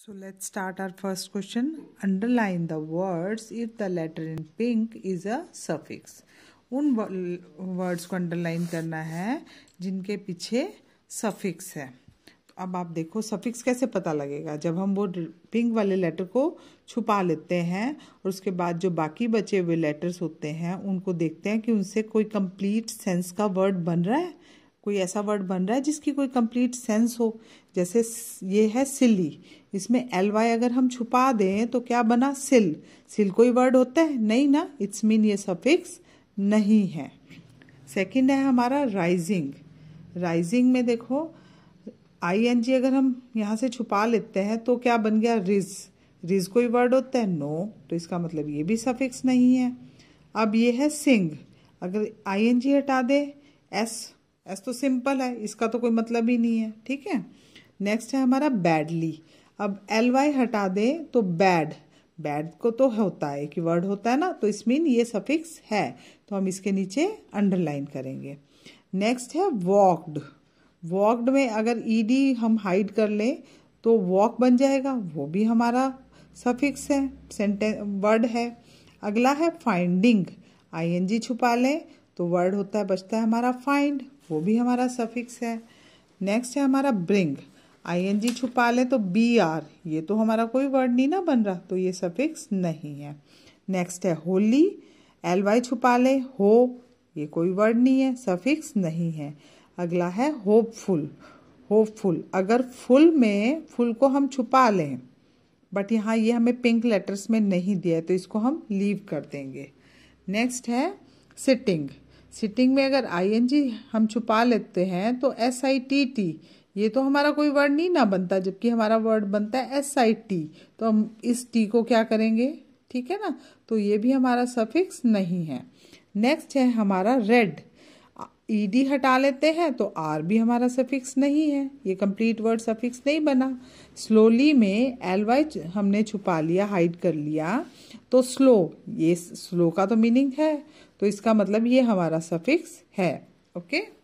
So let's start our first question. Underline the words if the letter in pink is a suffix. उन words को underline करना है जिनके पीछे suffix है अब आप देखो सफिक्स कैसे पता लगेगा जब हम वो पिंक वाले लेटर को छुपा लेते हैं और उसके बाद जो बाकी बचे हुए लेटर्स होते हैं उनको देखते हैं कि उनसे कोई कंप्लीट सेंस का वर्ड बन रहा है कोई ऐसा वर्ड बन रहा है जिसकी कोई कंप्लीट सेंस हो जैसे ये है सिली इसमें एल वाई अगर हम छुपा दें तो क्या बना सिल सिल कोई वर्ड होता है नहीं ना इट्स मीन ये सफिक्स नहीं है सेकंड है हमारा राइजिंग राइजिंग में देखो आई एन जी अगर हम यहाँ से छुपा लेते हैं तो क्या बन गया रिज रिज कोई वर्ड होता है नो तो इसका मतलब ये भी सफिक्स नहीं है अब ये है सिंग अगर आई एन जी हटा दे एस एस तो सिंपल है इसका तो कोई मतलब ही नहीं है ठीक है नेक्स्ट है हमारा बैडली अब एल वाई हटा दें तो बैड बैड को तो होता है कि वर्ड होता है ना तो इस मीन ये सफिक्स है तो हम इसके नीचे अंडरलाइन करेंगे नेक्स्ट है वॉकड वॉकड में अगर ईडी हम हाइड कर लें तो वॉक बन जाएगा वो भी हमारा सफिक्स है सेंटें वर्ड है अगला है फाइंडिंग जी छुपा लें तो वर्ड होता है बचता है हमारा फाइंड वो भी हमारा सफिक्स है नेक्स्ट है हमारा ब्रिंग आईएनजी छुपा लें तो बी आर ये तो हमारा कोई वर्ड नहीं ना बन रहा तो ये सफिक्स नहीं है नेक्स्ट है होली एल वाई छुपा लें हो ये कोई वर्ड नहीं है सफिक्स नहीं है अगला है होपफुल होपफुल अगर फुल में फुल को हम छुपा लें बट यहाँ ये हमें पिंक लेटर्स में नहीं दिया है तो इसको हम लीव कर देंगे नेक्स्ट है सिटिंग सिटिंग में अगर आईएनजी हम छुपा लेते हैं तो एस आई टी टी ये तो हमारा कोई वर्ड नहीं ना बनता जबकि हमारा वर्ड बनता है एस आई टी तो हम इस टी को क्या करेंगे ठीक है ना तो ये भी हमारा सफिक्स नहीं है नेक्स्ट है हमारा रेड ई e डी हटा लेते हैं तो आर भी हमारा सफिक्स नहीं है ये कंप्लीट वर्ड सफिक्स नहीं बना स्लोली में एल वाई हमने छुपा लिया हाइड कर लिया तो स्लो ये स्लो का तो मीनिंग है तो इसका मतलब ये हमारा सफिक्स है ओके okay?